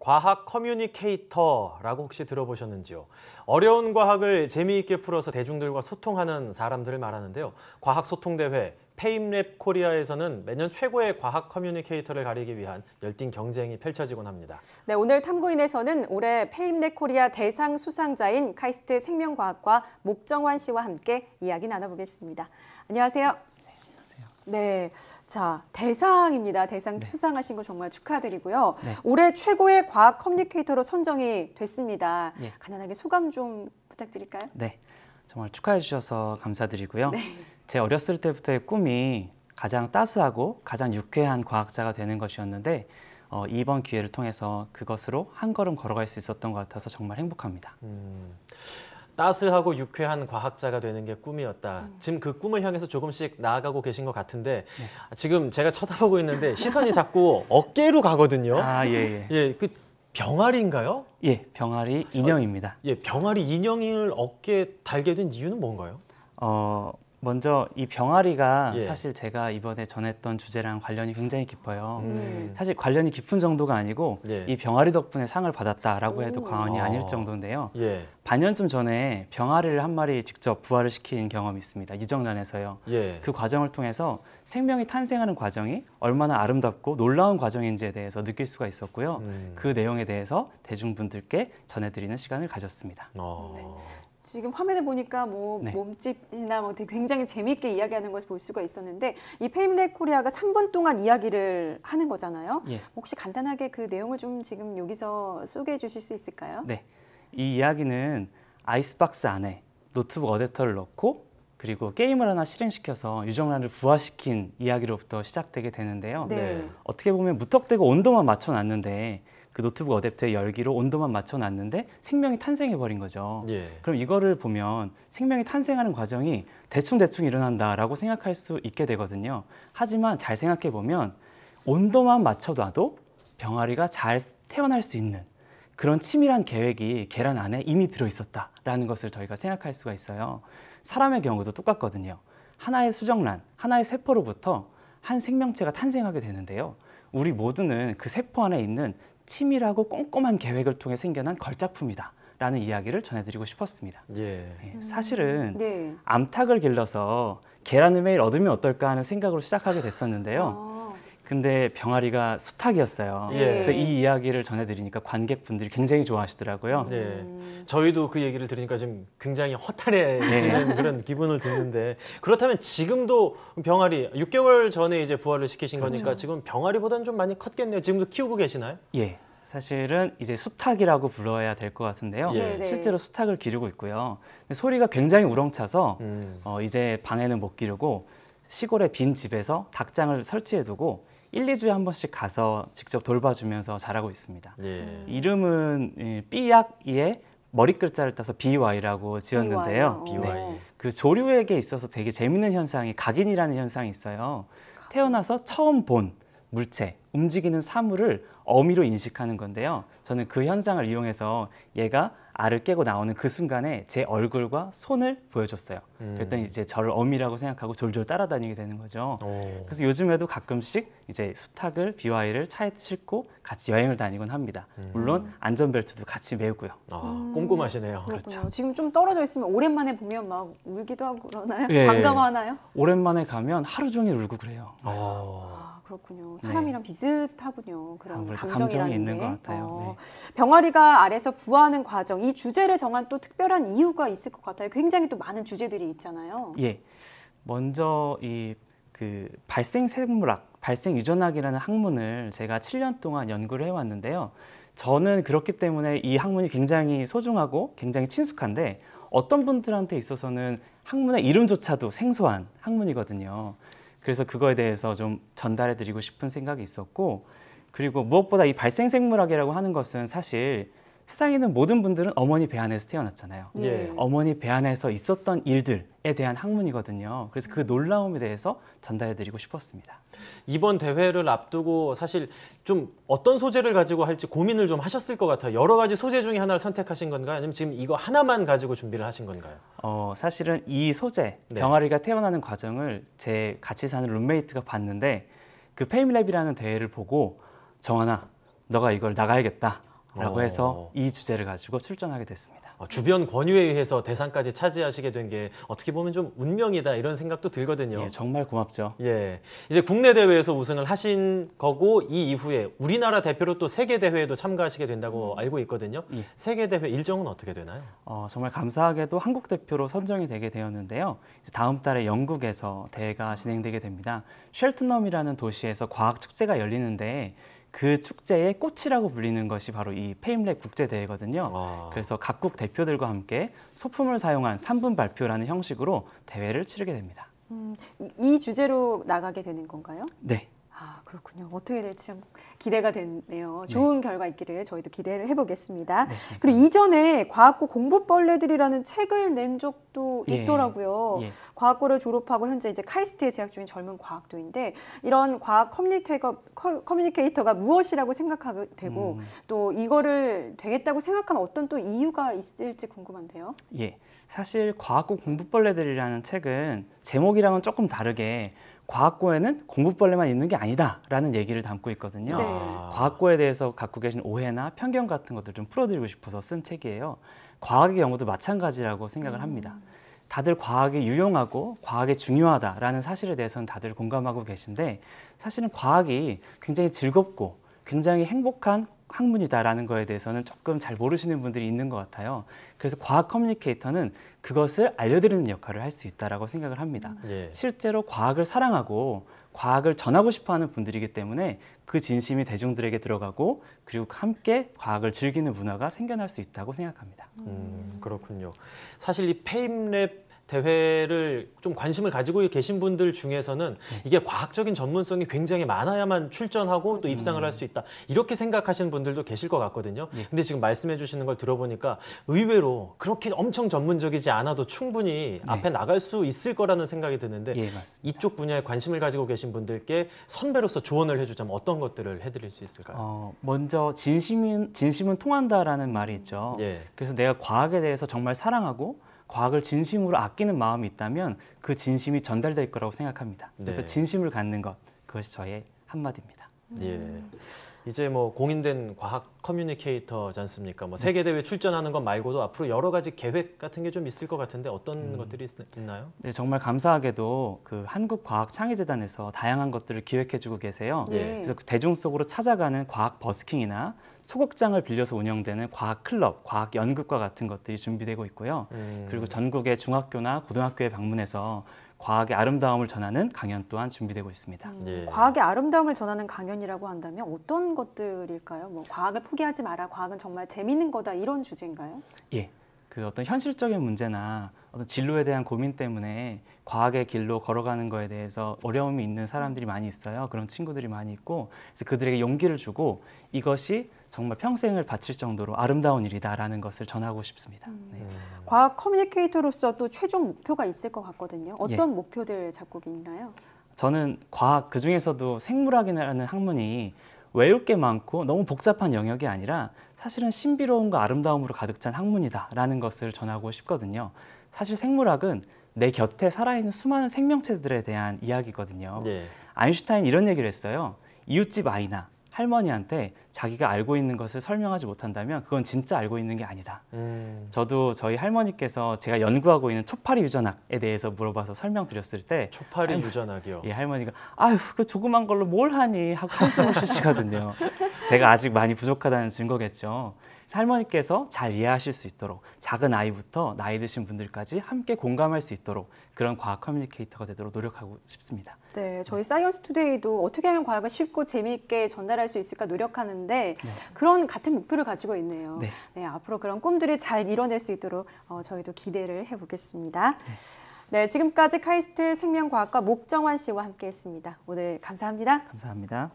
과학 커뮤니케이터라고 혹시 들어보셨는지요? 어려운 과학을 재미있게 풀어서 대중들과 소통하는 사람들을 말하는데요. 과학 소통 대회 페임랩 코리아에서는 매년 최고의 과학 커뮤니케이터를 가리기 위한 열띤 경쟁이 펼쳐지곤 합니다. 네, 오늘 탐구인에서는 올해 페임랩 코리아 대상 수상자인 카이스트 생명과학과 목정환 씨와 함께 이야기 나눠보겠습니다. 안녕하세요. 네. 자, 대상입니다. 대상 네. 수상하신 거 정말 축하드리고요. 네. 올해 최고의 과학 커뮤니케이터로 선정이 됐습니다. 예. 간단하게 소감 좀 부탁드릴까요? 네. 정말 축하해 주셔서 감사드리고요. 네. 제 어렸을 때부터의 꿈이 가장 따스하고 가장 유쾌한 과학자가 되는 것이었는데 어, 이번 기회를 통해서 그것으로 한 걸음 걸어갈 수 있었던 것 같아서 정말 행복합니다. 음. 따스하고 유쾌한 과학자가 되는 게 꿈이었다. 음. 지금 그 꿈을 향해서 조금씩 나아가고 계신 것 같은데 네. 지금 제가 쳐다보고 있는데 시선이 자꾸 어깨로 가거든요. 아 예. 예, 예그 병아리인가요? 예, 병아리 인형입니다. 어, 예, 병아리 인형을 어깨에 달게 된 이유는 뭔가요? 어, 먼저 이 병아리가 예. 사실 제가 이번에 전했던 주제랑 관련이 굉장히 깊어요. 음. 음. 사실 관련이 깊은 정도가 아니고 예. 이 병아리 덕분에 상을 받았다라고 해도 과언이 아. 아닐 정도인데요. 예. 반년쯤 전에 병아리를 한 마리 직접 부활을 시킨 경험이 있습니다. 유정란에서요. 예. 그 과정을 통해서 생명이 탄생하는 과정이 얼마나 아름답고 놀라운 과정인지에 대해서 느낄 수가 있었고요. 음. 그 내용에 대해서 대중분들께 전해드리는 시간을 가졌습니다. 어. 네. 지금 화면에 보니까 뭐 네. 몸집이나 뭐 되게 굉장히 재미있게 이야기하는 것을 볼 수가 있었는데 이 페임렉 코리아가 3분 동안 이야기를 하는 거잖아요. 예. 혹시 간단하게 그 내용을 좀 지금 여기서 소개해 주실 수 있을까요? 네. 이 이야기는 아이스박스 안에 노트북 어댑터를 넣고 그리고 게임을 하나 실행시켜서 유정란을 부화시킨 이야기로부터 시작되게 되는데요. 네. 어떻게 보면 무턱대고 온도만 맞춰놨는데 그 노트북 어댑터의 열기로 온도만 맞춰놨는데 생명이 탄생해버린 거죠. 예. 그럼 이거를 보면 생명이 탄생하는 과정이 대충대충 일어난다라고 생각할 수 있게 되거든요. 하지만 잘 생각해보면 온도만 맞춰놔도 병아리가 잘 태어날 수 있는 그런 치밀한 계획이 계란 안에 이미 들어있었다라는 것을 저희가 생각할 수가 있어요. 사람의 경우도 똑같거든요. 하나의 수정란, 하나의 세포로부터 한 생명체가 탄생하게 되는데요. 우리 모두는 그 세포 안에 있는 치밀하고 꼼꼼한 계획을 통해 생겨난 걸작품이다. 라는 이야기를 전해드리고 싶었습니다. 예. 예 음. 사실은 네. 암탉을 길러서 계란을 매일 얻으면 어떨까 하는 생각으로 시작하게 됐었는데요. 아. 근데 병아리가 수탉이었어요. 예. 그래서 이 이야기를 전해드리니까 관객분들이 굉장히 좋아하시더라고요. 네. 저희도 그 얘기를 들으니까 지금 굉장히 허탈해지는 네. 그런 기분을 드는데 그렇다면 지금도 병아리 6개월 전에 이제 부활을 시키신 그렇죠. 거니까 지금 병아리보다는 좀 많이 컸겠네요. 지금도 키우고 계시나요? 예. 사실은 이제 수탉이라고 불러야 될 것 같은데요. 예. 실제로 수탉을 기르고 있고요. 소리가 굉장히 우렁차서 음. 어, 이제 방에는 못 기르고 시골의 빈 집에서 닭장을 설치해두고 1, 2주에한 번씩 가서 직접 돌봐주면서 잘하고 있습니다. 예. 이름은 예, 삐약이의 머리 글자를 따서 BY라고 지었는데요. BY. 네. 어. 그 조류에게 있어서 되게 재밌는 현상이 각인이라는 현상이 있어요. 태어나서 처음 본 물체, 움직이는 사물을 어미로 인식하는 건데요. 저는 그 현상을 이용해서 얘가 알을 깨고 나오는 그 순간에 제 얼굴과 손을 보여줬어요. 음. 그랬더니 이제 저를 어미라고 생각하고 졸졸 따라다니게 되는 거죠. 오. 그래서 요즘에도 가끔씩 이제 수탁을 비와이를 차에 싣고 같이 여행을 다니곤 합니다. 음. 물론 안전벨트도 같이 메우고요. 아, 음, 네. 꼼꼼하시네요. 그렇죠. 지금 좀 떨어져 있으면 오랜만에 보면 막 울기도 하고 그러나요? 예. 반가하나요 오랜만에 가면 하루 종일 울고 그래요. 아. 아 그렇군요. 네. 사람이랑 비슷하군요. 그런 아무래도 감정이 는 있는 것 같아요. 어, 네. 병아리가 아래서 부화하는 과정, 이 주제를 정한 또 특별한 이유가 있을 것 같아요. 굉장히 또 많은 주제들이 있잖아요. 예. 먼저 이 그 발생 생물학, 발생 유전학이라는 학문을 제가 7년 동안 연구를 해왔는데요. 저는 그렇기 때문에 이 학문이 굉장히 소중하고 굉장히 친숙한데 어떤 분들한테 있어서는 학문의 이름조차도 생소한 학문이거든요. 그래서 그거에 대해서 좀 전달해 드리고 싶은 생각이 있었고 그리고 무엇보다 이 발생생물학이라고 하는 것은 사실 세상에 있는 모든 분들은 어머니 배 안에서 태어났잖아요. 예. 예. 어머니 배 안에서 있었던 일들에 대한 학문이거든요. 그래서 그 음. 놀라움에 대해서 전달해드리고 싶었습니다. 이번 대회를 앞두고 사실 좀 어떤 소재를 가지고 할지 고민을 좀 하셨을 것 같아요. 여러 가지 소재 중에 하나를 선택하신 건가요? 아니면 지금 이거 하나만 가지고 준비를 하신 건가요? 어, 사실은 이 소재, 네. 병아리가 태어나는 과정을 제 같이 사는 룸메이트가 봤는데 그 페이미랩이라는 대회를 보고 정하나 너가 이걸 나가야겠다. 라고 해서 어. 이 주제를 가지고 출전하게 됐습니다. 어, 주변 권유에 의해서 대상까지 차지하시게 된 게 어떻게 보면 좀 운명이다 이런 생각도 들거든요. 예, 정말 고맙죠. 예. 이제 국내 대회에서 우승을 하신 거고 이 이후에 우리나라 대표로 또 세계 대회에도 참가하시게 된다고 음. 알고 있거든요. 예. 세계 대회 일정은 어떻게 되나요? 어, 정말 감사하게도 한국 대표로 선정이 되게 되었는데요. 다음 달에 영국에서 대회가 진행되게 됩니다. 쉘트넘이라는 도시에서 과학 축제가 열리는데 그 축제의 꽃이라고 불리는 것이 바로 이 페임렉 국제대회거든요. 아. 그래서 각국 대표들과 함께 소품을 사용한 3분 발표라는 형식으로 대회를 치르게 됩니다. 음, 이 주제로 나가게 되는 건가요? 네. 아, 그렇군요. 어떻게 될지 참 기대가 됐네요 네. 좋은 네. 결과 있기를 저희도 기대를 해보겠습니다. 네, 그리고 이전에 과학고 공부벌레들이라는 책을 낸 적도 예. 있더라고요. 예. 과학고를 졸업하고 현재 이제 카이스트에 재학 중인 젊은 과학도인데 이런 과학 커뮤니케이터, 커뮤니케이터가 무엇이라고 생각하게 되고 음. 또 이거를 되겠다고 생각하면 어떤 또 이유가 있을지 궁금한데요. 예. 사실 과학고 공부벌레들이라는 책은 제목이랑은 조금 다르게 과학고에는 공부벌레만 있는 게 아니다라는 얘기를 담고 있거든요. 네. 과학고에 대해서 갖고 계신 오해나 편견 같은 것들 좀 풀어드리고 싶어서 쓴 책이에요. 과학의 경우도 마찬가지라고 생각을 합니다. 음. 다들 과학이 유용하고 과학이 중요하다라는 사실에 대해서는 다들 공감하고 계신데 사실은 과학이 굉장히 즐겁고 굉장히 행복한 학문이다라는 거에 대해서는 조금 잘 모르시는 분들이 있는 것 같아요. 그래서 과학 커뮤니케이터는 그것을 알려드리는 역할을 할 수 있다라고 생각을 합니다. 음. 예. 실제로 과학을 사랑하고 과학을 전하고 싶어하는 분들이기 때문에 그 진심이 대중들에게 들어가고 그리고 함께 과학을 즐기는 문화가 생겨날 수 있다고 생각합니다. 음, 그렇군요. 사실 이 페임랩 대회를 좀 관심을 가지고 계신 분들 중에서는 네. 이게 과학적인 전문성이 굉장히 많아야만 출전하고 또 입상을 할수 음. 있다 이렇게 생각하시는 분들도 계실 것 같거든요. 예. 근데 지금 말씀해 주시는 걸 들어보니까 의외로 그렇게 엄청 전문적이지 않아도 충분히 네. 앞에 나갈 수 있을 거라는 생각이 드는데 예, 이쪽 분야에 관심을 가지고 계신 분들께 선배로서 조언을 해주자면 어떤 것들을 해드릴 수 있을까요? 어, 먼저 진심은 진심은 통한다라는 말이 있죠. 예. 그래서 내가 과학에 대해서 정말 사랑하고 과학을 진심으로 아끼는 마음이 있다면 그 진심이 전달될 거라고 생각합니다. 그래서 네. 진심을 갖는 것 그것이 저의 한마디입니다. 예. 이제 뭐 공인된 과학 커뮤니케이터지 않습니까? 뭐 세계 대회 출전하는 것 말고도 앞으로 여러 가지 계획 같은 게 좀 있을 것 같은데 어떤 음. 것들이 있, 나요 네, 정말 감사하게도 그 한국 과학 창의 재단에서 다양한 것들을 기획해 주고 계세요. 예. 그래서 그 대중 속으로 찾아가는 과학 버스킹이나 소극장을 빌려서 운영되는 과학 클럽, 과학 연극과 같은 것들이 준비되고 있고요. 음. 그리고 전국의 중학교나 고등학교에 방문해서 과학의 아름다움을 전하는 강연 또한 준비되고 있습니다. 음, 예. 과학의 아름다움을 전하는 강연이라고 한다면 어떤 것들일까요? 뭐 과학을 포기하지 마라, 과학은 정말 재밌는 거다 이런 주제인가요? 예, 그 어떤 현실적인 문제나 어떤 진로에 대한 고민 때문에 과학의 길로 걸어가는 거에 대해서 어려움이 있는 사람들이 많이 있어요. 그런 친구들이 많이 있고 그래서 그들에게 용기를 주고 이것이 정말 평생을 바칠 정도로 아름다운 일이다라는 것을 전하고 싶습니다. 음. 네. 과학 커뮤니케이터로서 또 최종 목표가 있을 것 같거든요. 어떤 예. 목표들 잡고 있나요? 저는 과학 그 중에서도 생물학이라는 학문이 외울 게 많고 너무 복잡한 영역이 아니라 사실은 신비로움과 아름다움으로 가득 찬 학문이다라는 것을 전하고 싶거든요. 사실 생물학은 내 곁에 살아있는 수많은 생명체들에 대한 이야기거든요. 예. 아인슈타인 이런 얘기를 했어요. 이웃집 아이나 할머니한테 자기가 알고 있는 것을 설명하지 못한다면 그건 진짜 알고 있는 게 아니다. 음. 저도 저희 할머니께서 제가 연구하고 있는 초파리 유전학에 대해서 물어봐서 설명드렸을 때 초파리 할머... 유전학이요. 예, 할머니가 아유 그 조그만 걸로 뭘 하니 하고 한숨을 쉬시거든요. 제가 아직 많이 부족하다는 증거겠죠. 할머니께서 잘 이해하실 수 있도록 작은 아이부터 나이 드신 분들까지 함께 공감할 수 있도록 그런 과학 커뮤니케이터가 되도록 노력하고 싶습니다. 네, 저희 사이언스 투데이도 어떻게 하면 과학을 쉽고 재미있게 전달할 수 있을까 노력하는 하는데 네. 그런 같은 목표를 가지고 있네요. 네. 네. 앞으로 그런 꿈들을 잘 이뤄낼 수 있도록 어, 저희도 기대를 해보겠습니다. 네. 네, 지금까지 카이스트 생명과학과 목정환 씨와 함께했습니다. 오늘 감사합니다. 감사합니다.